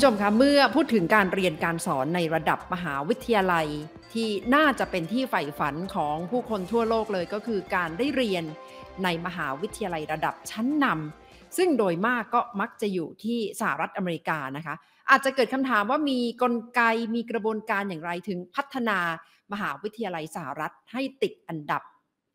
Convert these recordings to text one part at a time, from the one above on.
ผู้ชมคะเมื่อพูดถึงการเรียนการสอนในระดับมหาวิทยาลัย ที่น่าจะเป็นที่ใฝ่ฝันของผู้คนทั่วโลกเลยก็คือการได้เรียนในมหาวิทยาลัยระดับชั้นนำซึ่งโดยมากก็มักจะอยู่ที่สหรัฐอเมริกานะคะอาจจะเกิดคำถามว่ามีกลไกมีกระบวนการอย่างไรถึงพัฒนามหาวิทยาลัยสหรัฐให้ติดอันดับ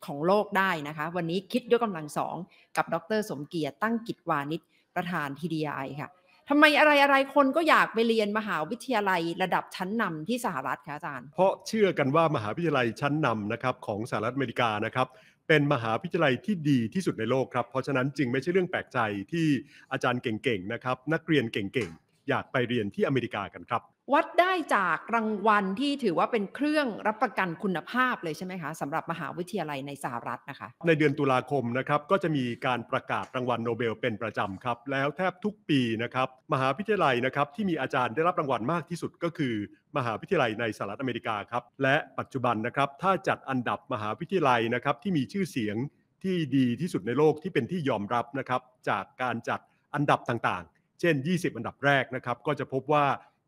ของโลกได้นะคะ วันนี้คิดยกกำลังสองกับดรสมเกียรติตั้งกิจวานิชประธานทีดีไอค่ะทำไมอะไรอะไรคนก็อยากไปเรียนมหาวิทยาลัยระดับชั้นนำที่สหรัฐคะอาจารย์ เพราะเชื่อกันว่ามหาวิทยาลัยชั้นนำนะครับของสหรัฐอเมริกานะครับเป็นมหาวิทยาลัยที่ดีที่สุดในโลกครับเพราะฉะนั้นจึงไม่ใช่เรื่องแปลกใจที่อาจารย์เก่งๆนะครับนักเรียนเก่งๆอยากไปเรียนที่อเมริกากันครับ วัดได้จากรางวัลที่ถือว่าเป็นเครื่องรับประกันคุณภาพเลยใช่ไหมคะสำหรับมหาวิทยาลัยในสหรัฐนะคะในเดือนตุลาคมนะครับก็จะมีการประกาศรางวัลโนเบลเป็นประจำครับ แล้วแทบทุกปีนะครับมหาวิทยาลัยนะครับที่มีอาจารย์ได้รับรางวัลมากที่สุดก็คือ มหาวิทยาลัยในสหรัฐอเมริกาครับ และปัจจุบันนะครับถ้าจัดอันดับมหาวิทยาลัยนะครับที่มีชื่อเสียงที่ดีที่สุดในโลกที่เป็นที่ยอมรับนะครับจากการจัดอันดับต่างเช่น 20 อันดับแรกนะครับ ก็จะพบว่า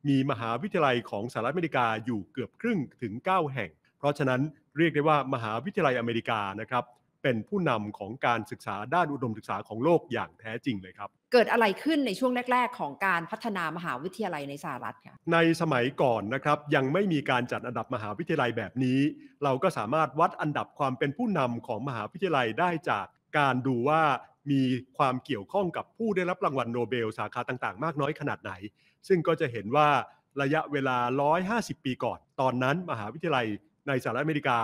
มีมหาวิทยาลัยของสหรัฐอเมริกาอยู่เกือบครึ่งถึง 9 แห่ง เพราะฉะนั้นเรียกได้ว่ามหาวิทยาลัยอเมริกานะครับเป็นผู้นำของการศึกษาด้านอุดมศึกษาของโลกอย่างแท้จริงเลยครับ เกิดอะไรขึ้นในช่วงแรกๆ ของการพัฒนามหาวิทยาลัยในสหรัฐคะในสมัยก่อนนะครับยังไม่มีการจัดอันดับมหาวิทยาลัยแบบนี้ เราก็สามารถวัดอันดับความเป็นผู้นำของมหาวิทยาลัยได้จากการดูว่ามีความเกี่ยวข้องกับผู้ได้รับรางวัลโนเบลสาขาต่างๆมากน้อยขนาดไหน ซึ่งก็จะเห็นว่าระยะเวลา 150 ปีก่อน ตอนนั้นมหาวิทยาลัยในสหรัฐอเมริกา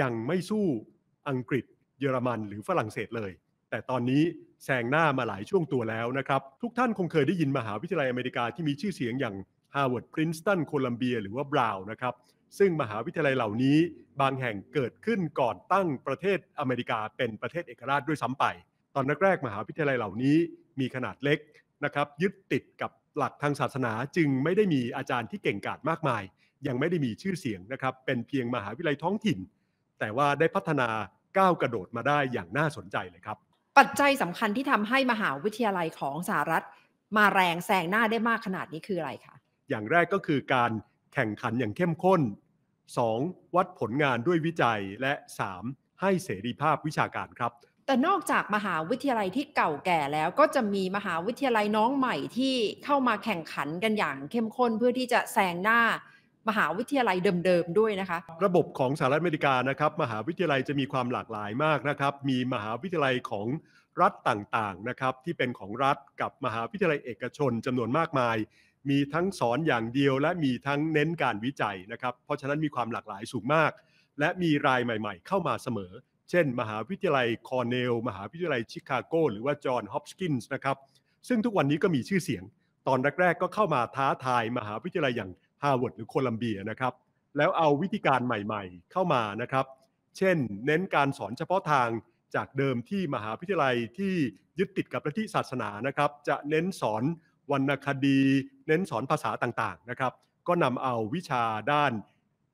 ยังไม่สู้อังกฤษเยอรมันหรือฝรั่งเศสเลย แต่ตอนนี้แซงหน้ามาหลายช่วงตัวแล้วนะครับ ทุกท่านคงเคยได้ยินมหาวิทยาลัยอเมริกาที่มีชื่อเสียงอย่าง Harvard Princeton Columbia หรือว่า Brown นะครับซึ่งมหาวิทยาลัยเหล่านี้บางแห่งเกิดขึ้นก่อนตั้งประเทศอเมริกาเป็นประเทศเอกราชด้วยซ้ำไป ตอนแรกๆมหาวิทยาลัยเหล่านี้มีขนาดเล็กนะครับ ยึดติดกับหลักทางศาสนาจึงไม่ได้มีอาจารย์ที่เก่งกาจมากมาย ยังไม่ได้มีชื่อเสียงนะครับเป็นเพียงมหาวิทยาลัยท้องถิ่น แต่ว่าได้พัฒนาก้าวกระโดดมาได้อย่างน่าสนใจเลยครับ ปัจจัยสำคัญที่ทำให้มหาวิทยาลัยของสหรัฐ มาแรงแซงหน้าได้มากขนาดนี้คืออะไรคะอย่างแรกก็คือการแข่งขันอย่างเข้มข้น 2. วัดผลงานด้วยวิจัยและ 3. ให้เสรีภาพวิชาการครับ แต่นอกจากมหาวิทยาลัยที่เก่าแก่แล้วก็จะมีมหาวิทยาลัยน้องใหม่ที่เข้ามาแข่งขันกันอย่างเข้มข้นเพื่อที่จะแซงหน้ามหาวิทยาลัยเดิมๆด้วยนะคะระบบของสหรัฐอเมริกานะครับ มหาวิทยาลัยจะมีความหลากหลายมากนะครับ มีมหาวิทยาลัยของรัฐต่างๆนะครับที่เป็นของรัฐกับมหาวิทยาลัยเอกชนจำนวนมากมายมีทั้งสอนอย่างเดียวและมีทั้งเน้นการวิจัยนะครับ เพราะฉะนั้นมีความหลากหลายสูงมาก และมีรายใหม่ ๆ เข้ามาเสมอ เช่น มหาวิทยาลัยคอเนล มหาวิทยาลัยชิคาโกหรือว่าจอห์นฮอปกินส์นะครับ ซึ่งทุกวันนี้ก็มีชื่อเสียง ตอนแรกๆก็เข้ามาท้าทายมหาวิทยาลัยอย่างฮาร์วาร์ดหรือโคลัมเบียนะครับ แล้วเอาวิธีการใหม่ ๆ เข้ามานะครับ เช่น เน้นการสอนเฉพาะทางจากเดิมที่มหาวิทยาลัยที่ยึดติดกับระทีิศาสนานะครับ จะเน้นสอนวรรณคดี เน้นสอนภาษาต่างๆนะครับก็นำเอาวิชาด้าน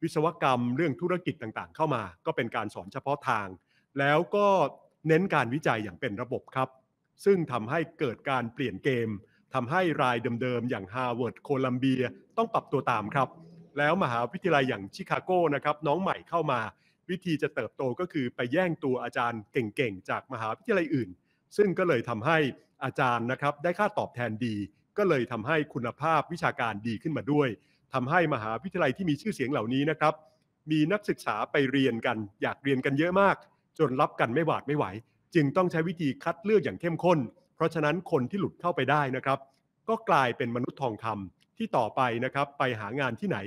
วิศวกรรม เรื่องธุรกิจต่างๆ เข้ามา ก็เป็นการสอนเฉพาะทาง แล้วก็เน้นการวิจัยอย่างเป็นระบบครับ ซึ่งทำให้เกิดการเปลี่ยนเกม ทำให้รายเดิมๆอย่างฮาร์วาร์ดโคลัมเบียต้องปรับตัวตามครับ แล้วมหาวิทยาลัยอย่างชิคาโกนะครับน้องใหม่เข้ามา วิธีจะเติบโตก็คือไปแย่งตัวอาจารย์เก่งๆจากมหาวิทยาลัยอื่น ซึ่งก็เลยทำให้อาจารย์นะครับได้ค่าตอบแทนดีก็เลยทำให้คุณภาพวิชาการดีขึ้นมาด้วย ทำให้มหาวิทยาลัยที่มีชื่อเสียงเหล่านี้นะครับ มีนักศึกษาไปเรียนกันอยากเรียนกันเยอะมาก จนรับกันไม่หวาดไม่ไหว จึงต้องใช้วิธีคัดเลือกอย่างเข้มข้น เพราะฉะนั้นคนที่หลุดเข้าไปได้นะครับ ก็กลายเป็นมนุษย์ทองคำที่ต่อไปนะครับไปหางานที่ไหน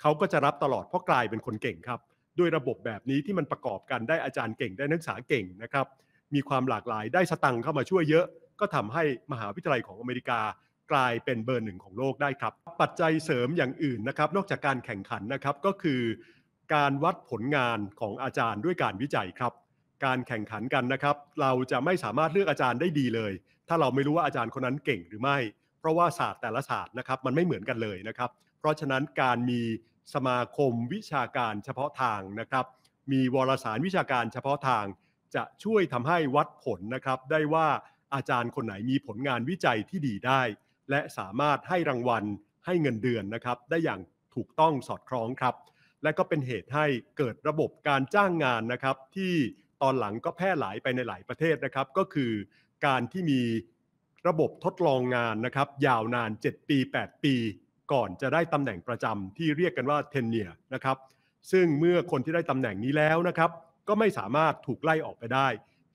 เขาก็จะรับตลอดเพราะกลายเป็นคนเก่งครับด้วยระบบแบบนี้ที่มันประกอบกันได้อาจารย์เก่งได้นักศึกษาเก่งนะครับ มีความหลากหลายได้สตังค์เข้ามาช่วยเยอะ ก็ทำให้มหาวิทยาลัยของอเมริกากลายเป็นเบอร์หนึ่งของโลกได้ครับปัจจัยเสริมอย่างอื่นนะครับ นอกจากการแข่งขันนะครับก็คือ การวัดผลงานของอาจารย์ด้วยการวิจัยครับ การแข่งขันกันนะครับ เราจะไม่สามารถเลือกอาจารย์ได้ดีเลย ถ้าเราไม่รู้ว่าอาจารย์คนนั้นเก่งหรือไม่ เพราะว่าศาสตร์แต่ละศาสตร์นะครับ มันไม่เหมือนกันเลยนะครับ เพราะฉะนั้นการมีสมาคมวิชาการเฉพาะทางนะครับ มีวารสารวิชาการเฉพาะทาง จะช่วยทำให้วัดผลนะครับ ได้ว่าอาจารย์คนไหนมีผลงานวิจัยที่ดีได้และสามารถให้รางวัลให้เงินเดือนนะครับ ได้อย่างถูกต้องสอดคล้องครับ และก็เป็นเหตุให้เกิดระบบการจ้างงานนะครับ ที่ตอนหลังก็แพร่หลายไปในหลายประเทศนะครับ ก็คือการที่มีระบบทดลองงานนะครับ ยาวนาน 7 ปี 8 ปี ก่อนจะได้ตำแหน่งประจำที่เรียกกันว่าเทนเนียนะครับซึ่งเมื่อคนที่ได้ตำแหน่งนี้แล้วนะครับ ก็ไม่สามารถถูกไล่ออกไปได้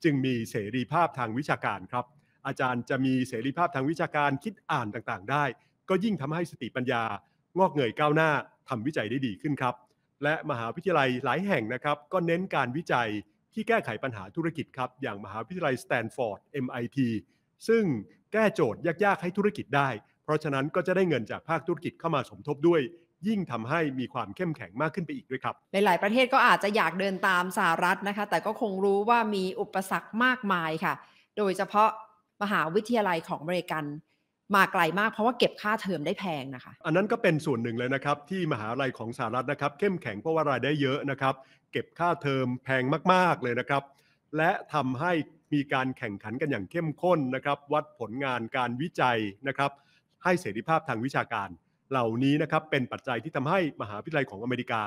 จึงมีเสรีภาพทางวิชาการครับอาจารย์จะมีเสรีภาพทางวิชาการคิดอ่านต่างๆได้ ก็ยิ่งทำให้สติปัญญา งอกเงยก้าวหน้าทำวิจัยได้ดีขึ้นครับ และมหาวิทยาลัยหลายแห่งนะครับก็เน้นการวิจัยที่แก้ไขปัญหาธุรกิจครับ อย่างมหาวิทยาลัยสแตนฟอร์ด MIT ซึ่งแก้โจทย์ยากๆ ให้ธุรกิจได้ เพราะฉะนั้นก็จะได้เงินจากภาคธุรกิจเข้ามาสมทบด้วย ยิ่งทำให้มีความเข้มแข็งมากขึ้นไปอีกด้วยครับหลายๆประเทศก็อาจจะอยากเดินตามสหรัฐนะคะแต่ก็คงรู้ว่ามีอุปสรรคมากมายค่ะ โดยเฉพาะมหาวิทยาลัยของเมริกันมาไกลมากเพราะว่าเก็บค่าเทอมได้แพงนะคะอันนั้นก็เป็นส่วนหนึ่งเลยนะครับ ที่มหาลัยของสหรัฐนะครับ เข้มแข็งเพราะว่ารายได้เยอะนะครับ เก็บค่าเทอมแพงมากๆเลยนะครับ และทำให้มีการแข่งขันกันอย่างเข้มข้นนะครับ วัดผลงานการวิจัยนะครับ ให้เสรีภาพทางวิชาการ เหล่านี้นะครับเป็นปัจจัยที่ทำให้มหาวิทยาลัยของอเมริกา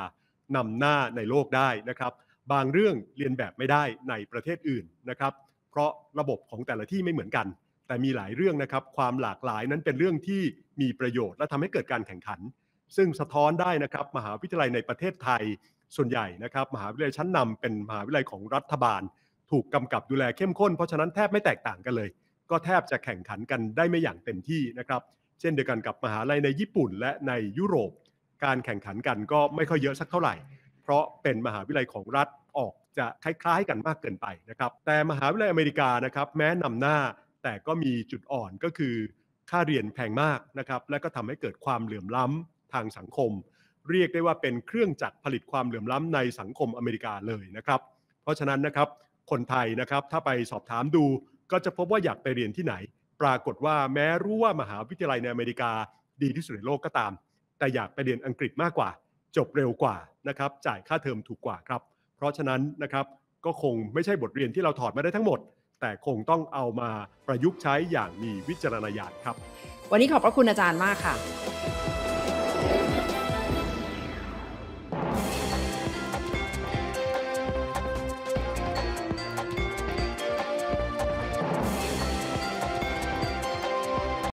นำหน้าในโลกได้นะครับ บางเรื่องเรียนแบบไม่ได้ในประเทศอื่นนะครับเพราะระบบของแต่ละที่ไม่เหมือนกัน แต่มีหลายเรื่องนะครับความหลากหลายนั้นเป็นเรื่องที่มีประโยชน์ และทำให้เกิดการแข่งขัน ซึ่งสะท้อนได้นะครับมหาวิทยาลัยในประเทศไทยส่วนใหญ่นะครับ มหาวิทยาลัยชั้นนำ เป็นมหาวิทยาลัยของรัฐบาล ถูกกำกับดูแลเข้มข้น เพราะฉะนั้นแทบไม่แตกต่างกันเลย ก็แทบจะแข่งขันกันได้ไม่อย่างเต็มที่นะครับเช่นเดียวกันกับมหาลัยในญี่ปุ่น และในยุโรป การแข่งขันกันก็ไม่ค่อยเยอะสักเท่าไหร่เพราะเป็นมหาวิทยาลัยของรัฐออกจะคล้าย ๆกันมากเกินไปนะครับ แต่มหาวิทยาลัยอเมริกานะครับแม้นำหน้า แต่ก็มีจุดอ่อนก็คือ ค่าเรียนแพงมากนะครับ และก็ทำให้เกิดความเหลื่อมล้ำทางสังคม เรียกได้ว่าเป็นเครื่องจักรผลิตความเหลื่อมล้ำในสังคมอเมริกาเลยนะครับ เพราะฉะนั้นนะครับ คนไทยนะครับถ้าไปสอบถามดู ก็จะพบว่าอยากไปเรียนที่ไหน ปรากฏว่าแม้รู้ว่ามหาวิทยาลัยในอเมริกาดีที่สุดในโลกก็ตาม แต่อยากไปเรียนอังกฤษมากกว่า จบเร็วกว่านะครับ จ่ายค่าเทอมถูกกว่าครับเพราะฉะนั้นนะครับก็คงไม่ใช่บทเรียนที่เราถอดมาได้ทั้งหมด แต่คงต้องเอามาประยุกต์ใช้อย่างมีวิจารณญาณครับ วันนี้ขอบพระคุณอาจารย์มากค่ะ